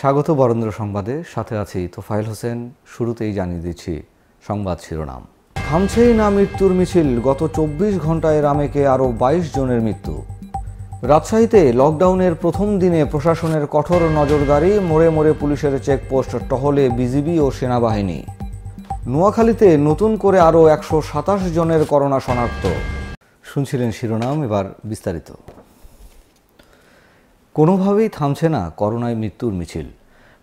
স্বাগত বরেন্দ্র সংবাদে সাথে আছি তোফাইল হোসেন শুরুতেই জানিয়ে দিচ্ছি সংবাদ শিরোনাম থামছেই না মৃত্যুর মিছিল গত চব্বিশ ঘন্টায় রামেকে আরও বাইশ জনের মৃত্যু রাজশাহীতে লকডাউনের প্রথম দিনে প্রশাসনের কঠোর নজরদারি মোড়ে মোড়ে পুলিশের চেকপোস্ট টহলে বিজিবি ও সেনাবাহিনী নোয়াখালীতে নতুন করে আরও একশো সাতাশ জনের করোনা শনাক্ত শুনছিলেন শিরোনাম এবার বিস্তারিত কোনোভাবেই থামছে না করোনায় মৃত্যুর মিছিল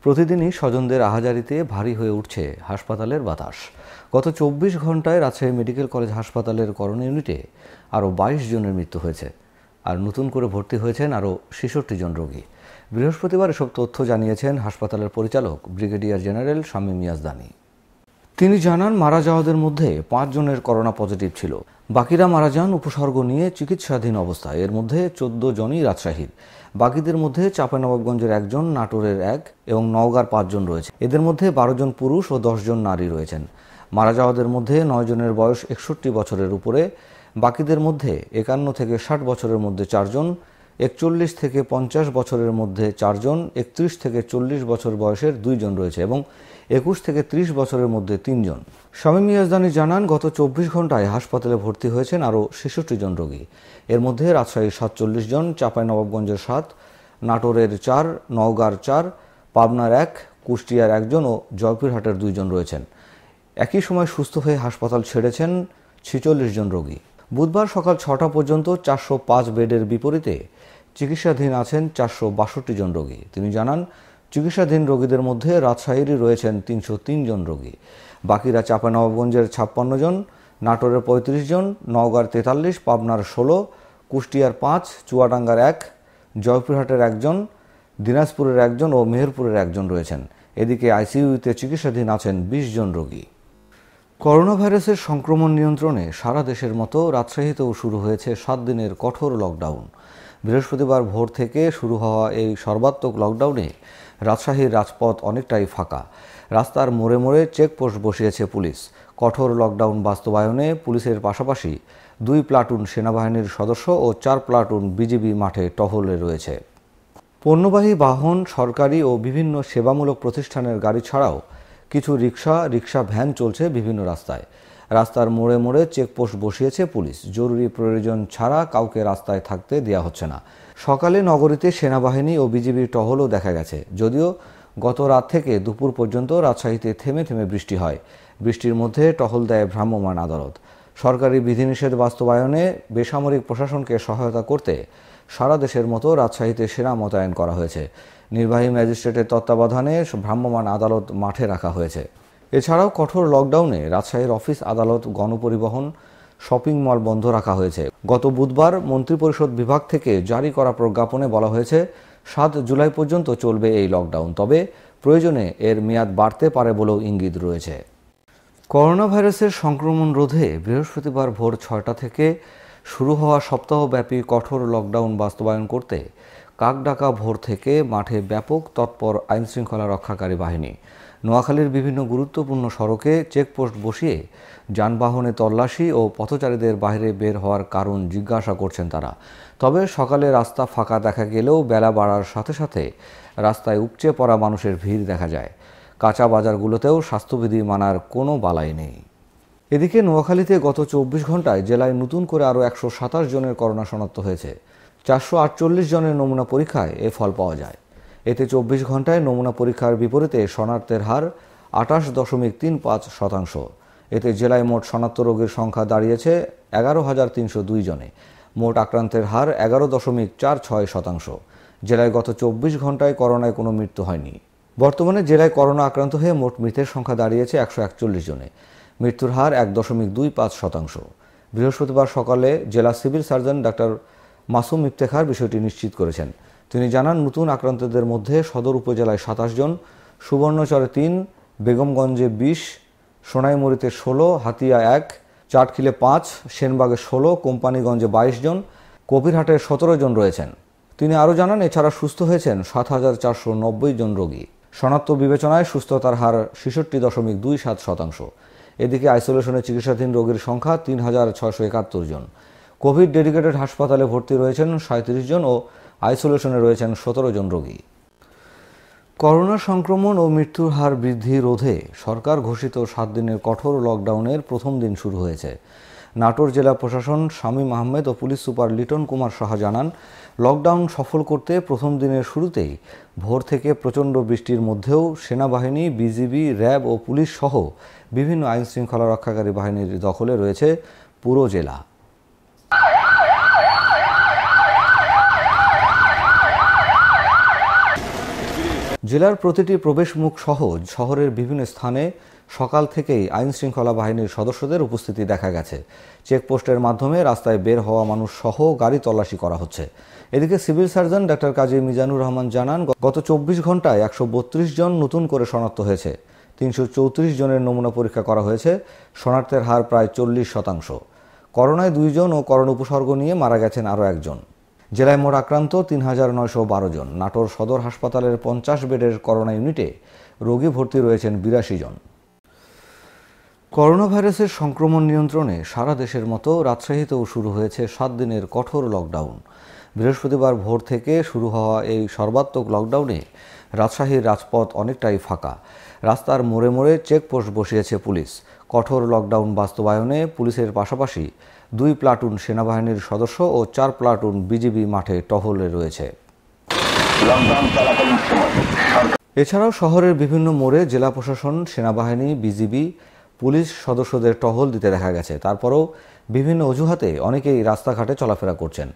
প্রতিদিনই স্বজনদের আহাজারিতে ভারী হয়ে উঠছে হাসপাতালের বাতাস গত চব্বিশ ঘন্টায় রাজশাহী মেডিকেল কলেজ হাসপাতালের করোনা ইউনিটে আরও বাইশ জনের মৃত্যু হয়েছে আর নতুন করে ভর্তি হয়েছেন আরও ছেষট্টি জন রোগী বৃহস্পতিবার এসব তথ্য জানিয়েছেন হাসপাতালের পরিচালক ব্রিগেডিয়ার জেনারেল শামীম ইয়াজদানি তিনি জানান মারা যাওয়াদের মধ্যে পাঁচজনের করোনা পজিটিভ ছিল বাকিরা মারা যান উপসর্গ নিয়ে চিকিৎসাধীন অবস্থায় এর মধ্যে চোদ্দ জনই রাজশাহীর বাকিদের মধ্যে চাপানবাবগঞ্জের একজন নাটোরের এক এবং নওগাঁর পাঁচজন রয়েছে এদের মধ্যে বারো জন পুরুষ ও জন নারী রয়েছেন মারা যাওয়াদের মধ্যে নয় জনের বয়স একষট্টি বছরের উপরে বাকিদের মধ্যে একান্ন থেকে ষাট বছরের মধ্যে চারজন একচল্লিশ থেকে পঞ্চাশ বছরের মধ্যে চারজন একত্রিশ থেকে চল্লিশ বছর বয়সের দুইজন রয়েছে এবং একুশ থেকে ত্রিশ বছরের মধ্যে তিনজন স্বামী মিয়াজদানি জানান গত চব্বিশ ঘন্টায় হাসপাতালে ভর্তি হয়েছেন আরও ছেষট্টি জন রোগী এর মধ্যে রাজশাহীর সাতচল্লিশ জন নবাবগঞ্জের সাত নাটোরের চার নওগাঁর চার পাবনার এক কুষ্টিয়ার একজন ও জয়পুরহাটের দুইজন রয়েছেন একই সময় সুস্থ হয়ে হাসপাতাল ছেড়েছেন ছেচল্লিশ জন রোগী বুধবার সকাল ছটা পর্যন্ত চারশো পাঁচ বেডের বিপরীতে চিকিৎসাধীন আছেন চারশো বাষট্টি জন রোগী তিনি জানান চিকিৎসাধীন রোগীদের মধ্যে রাজশাহীরই রয়েছেন তিনশো জন রোগী বাকিরা চাঁপানবাবগঞ্জের ছাপ্পান্ন জন নাটোরের পঁয়ত্রিশ জন নওগাঁর তেতাল্লিশ পাবনার ষোলো কুষ্টিয়ার পাঁচ চুয়াডাঙ্গার এক জয়পুরহাটের একজন দিনাজপুরের একজন ও মেহেরপুরের একজন রয়েছেন এদিকে আইসিইউতে চিকিৎসাধীন আছেন বিশ জন রোগী করোনা ভাইরাসের সংক্রমণ নিয়ন্ত্রণে সারা দেশের মতো রাজশাহীতেও শুরু হয়েছে সাত দিনের কঠোর লকডাউন বৃহস্পতিবার ভোর থেকে শুরু হওয়া এই সর্বাত্মক লকডাউনে রাজশাহীর রাজপথ অনেকটাই ফাঁকা রাস্তার মোড়ে মোড়ে চেকপোস্ট বসিয়েছে পুলিশ কঠোর লকডাউন বাস্তবায়নে পুলিশের পাশাপাশি দুই প্লাটুন সেনাবাহিনীর সদস্য ও চার প্লাটুন বিজিবি মাঠে টহলে রয়েছে পণ্যবাহী বাহন সরকারি ও বিভিন্ন সেবামূলক প্রতিষ্ঠানের গাড়ি ছাড়াও কিছু রিক্সা রিক্সা ভ্যান চলছে বিভিন্ন রাস্তায় রাস্তার মোড়ে মোড়ে চেকপোস্ট বসিয়েছে পুলিশ জরুরি প্রয়োজন ছাড়া কাউকে রাস্তায় থাকতে দেওয়া হচ্ছে না সকালে নগরীতে সেনাবাহিনী ও বিজিবির টহলও দেখা গেছে যদিও গত রাত থেকে দুপুর পর্যন্ত রাজশাহীতে থেমে থেমে বৃষ্টি হয় বৃষ্টির মধ্যে টহল দেয় ভ্রাম্যমাণ আদালত সরকারি বিধিনিষেধ বাস্তবায়নে বেসামরিক প্রশাসনকে সহায়তা করতে সারা দেশের মতো রাজশাহীতে সেনা মোতায়েন করা হয়েছে নির্বাহী ম্যাজিস্ট্রেটের তত্ত্বাবধানে ভ্রাম্যমাণ আদালত মাঠে রাখা হয়েছে এছাড়াও কঠোর লকডাউনে রাজশাহীর অফিস আদালত গণপরিবহন শপিং মল বন্ধ রাখা হয়েছে গত বুধবার মন্ত্রিপরিষদ বিভাগ থেকে জারি করা প্রজ্ঞাপনে বলা হয়েছে সাত জুলাই পর্যন্ত চলবে এই লকডাউন তবে প্রয়োজনে এর মেয়াদ বাড়তে পারে বলেও ইঙ্গিত রয়েছে করোনা ভাইরাসের সংক্রমণ রোধে বৃহস্পতিবার ভোর ছয়টা থেকে শুরু হওয়া সপ্তাহব্যাপী কঠোর লকডাউন বাস্তবায়ন করতে কাকডাকা ভোর থেকে মাঠে ব্যাপক তৎপর আইনশৃঙ্খলা রক্ষাকারী বাহিনী নোয়াখালীর বিভিন্ন গুরুত্বপূর্ণ সড়কে চেকপোস্ট বসিয়ে যানবাহনে তল্লাশি ও পথচারীদের বাইরে বের হওয়ার কারণ জিজ্ঞাসা করছেন তারা তবে সকালে রাস্তা ফাঁকা দেখা গেলেও বেলা বাড়ার সাথে সাথে রাস্তায় উপচে পড়া মানুষের ভিড় দেখা যায় কাঁচা বাজারগুলোতেও স্বাস্থ্যবিধি মানার কোনো বালাই নেই এদিকে নোয়াখালীতে গত চব্বিশ ঘন্টায় জেলায় নতুন করে আরও একশো সাতাশ জনের করোনা শনাক্ত হয়েছে চারশো আটচল্লিশ জনের নমুনা পরীক্ষায় এ ফল পাওয়া যায় এতে চব্বিশ ঘন্টায় নমুনা পরীক্ষার বিপরীতে শনাক্তের হার আটাশ দশমিক তিন পাঁচ শতাংশ এতে জেলায় মোট শনাক্ত রোগের সংখ্যা দাঁড়িয়েছে এগারো হাজার তিনশো দুই জনে মোট আক্রান্তের হার এগারো দশমিক চার ছয় শতাংশ জেলায় গত চব্বিশ ঘন্টায় করোনায় কোনো মৃত্যু হয়নি বর্তমানে জেলায় করোনা আক্রান্ত হয়ে মোট মৃতের সংখ্যা দাঁড়িয়েছে একশো একচল্লিশ জনে মৃত্যুর হার এক দশমিক দুই পাঁচ শতাংশ বৃহস্পতিবার সকালে জেলা civil surgeon doctor Masum Iftekhar বিষয়টি নিশ্চিত করেছেন তিনি জানান নতুন আক্রান্তদের মধ্যে সদর উপজেলায় সাতাশ জন সুবর্ণচরে তিন বেগমগঞ্জে বিশ সোনাইমুড়িতে ষোলো হাতিয়া এক চাটখিলে পাঁচ সেনবাগে ষোলো কোম্পানিগঞ্জে বাইশ জন কবিরহাটে সতেরো জন রয়েছেন তিনি আরও জানান এছাড়া সুস্থ হয়েছেন সাত হাজার চারশো নব্বই জন রোগী শনাক্ত বিবেচনায় সুস্থতার হার ছেষট্টি দশমিক দুই সাত শতাংশ এদিকে আইসোলেশনে চিকিৎসাধীন রোগীর সংখ্যা তিন হাজার ছয়শো একাত্তর জন কোভিড ডেডিকেটেড হাসপাতালে ভর্তি রয়েছেন সাঁত্রিশ জন ও আইসোলেশনে রয়েছেন সতেরো জন রোগী করোনা সংক্রমণ ও মৃত্যুর হার বৃদ্ধি রোধে সরকার ঘোষিত সাত দিনের কঠোর লকডাউনের প্রথম দিন শুরু হয়েছে নাটোর জেলা প্রশাসন শামীম আহমেদ ও পুলিশ সুপার লিটন কুমার সাহা জানান লকডাউন সফল করতে প্রথম দিনের শুরুতেই ভোর থেকে প্রচণ্ড বৃষ্টির মধ্যেও সেনাবাহিনী বিজিবি র্যাব ও পুলিশ সহ বিভিন্ন আইনশৃঙ্খলা রক্ষাকারী বাহিনীর দখলে রয়েছে পুরো জেলা জেলার প্রতিটি প্রবেশমুখ সহ শহরের বিভিন্ন স্থানে সকাল থেকেই আইন শৃঙ্খলা বাহিনীর সদস্যদের উপস্থিতি দেখা গেছে চেকপোস্টের মাধ্যমে রাস্তায় বের হওয়া মানুষ সহ গাড়ি তল্লাশি করা হচ্ছে এদিকে civil surgeon doctor Kazi Mizanur Rahman জানান গত চব্বিশ ঘন্টায় একশো জন নতুন করে শনাক্ত হয়েছে তিনশো জনের নমুনা পরীক্ষা করা হয়েছে শনাক্তের হার প্রায় চল্লিশ শতাংশ করোনায় দুইজন ও করোনা উপসর্গ নিয়ে মারা গেছেন আরও একজন জেলায় মোট আক্রান্ত তিন হাজার নয়শো বারো জন নাটোর সদর হাসপাতালের পঞ্চাশ বেডের করোনা ইউনিটে রোগী ভর্তি রয়েছেন বিরাশি জন করোনা ভাইরাসের সংক্রমণ নিয়ন্ত্রণে সারা দেশের মতো রাজশাহীতেও শুরু হয়েছে সাত দিনের কঠোর লকডাউন বৃহস্পতিবার ভোর থেকে শুরু হওয়া এই সর্বাত্মক লকডাউনে রাজশাহীর রাজপথ অনেকটাই ফাঁকা রাস্তার মোড়ে মোড়ে চেকপোস্ট বসিয়েছে পুলিশ কঠোর লকডাউন বাস্তবায়নে পুলিশের পাশাপাশি দুই প্লাটুন সেনাবাহিনীর সদস্য ও চার প্লাটুন বিজিবি মাঠে টহলে রয়েছে এছাড়াও শহরের বিভিন্ন মোড়ে জেলা প্রশাসন সেনাবাহিনী বিজিবি পুলিশ সদস্যদের টহল দিতে দেখা গেছে তারপরেও বিভিন্ন অজুহাতে অনেকেই রাস্তাঘাটে চলাফেরা করছেন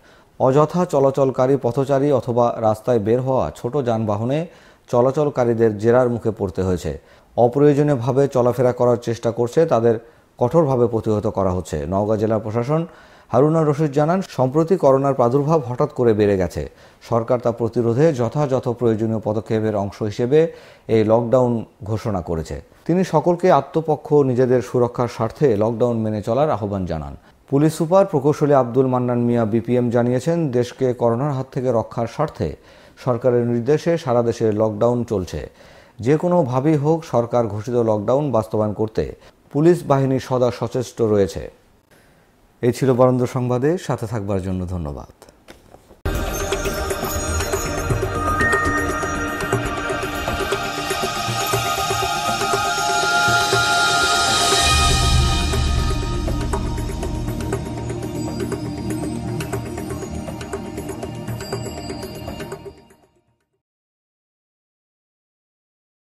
অযথা চলাচলকারী পথচারী অথবা রাস্তায় বের হওয়া ছোট যানবাহনে চলাচলকারীদের জেরার মুখে পড়তে হয়েছে অপ্রয়োজনীয়ভাবে চলাফেরা করার চেষ্টা করছে তাদের কঠোরভাবে প্রতিহত করা হচ্ছে নওগাঁ জেলা প্রশাসন হারুনা রশিদ জানান সম্প্রতি করোনার প্রাদুর্ভাব হঠাৎ করে বেড়ে গেছে সরকার তা প্রতিরোধে যথাযথ প্রয়োজনীয় পদক্ষেপের অংশ হিসেবে এই লকডাউন ঘোষণা করেছে তিনি সকলকে আত্মপক্ষ নিজেদের সুরক্ষার স্বার্থে লকডাউন মেনে চলার আহ্বান জানান পুলিশ সুপার প্রকৌশলী আব্দুল মান্নান মিয়া বিপিএম জানিয়েছেন দেশকে করোনার হাত থেকে রক্ষার স্বার্থে সরকারের নির্দেশে সারা দেশে লকডাউন চলছে যে কোনোভাবেই হোক সরকার ঘোষিত লকডাউন বাস্তবায়ন করতে পুলিশ বাহিনী সদা সচেষ্ট রয়েছে এই ছিল বরেন্দ্র সংবাদে সাথে থাকবার জন্য ধন্যবাদ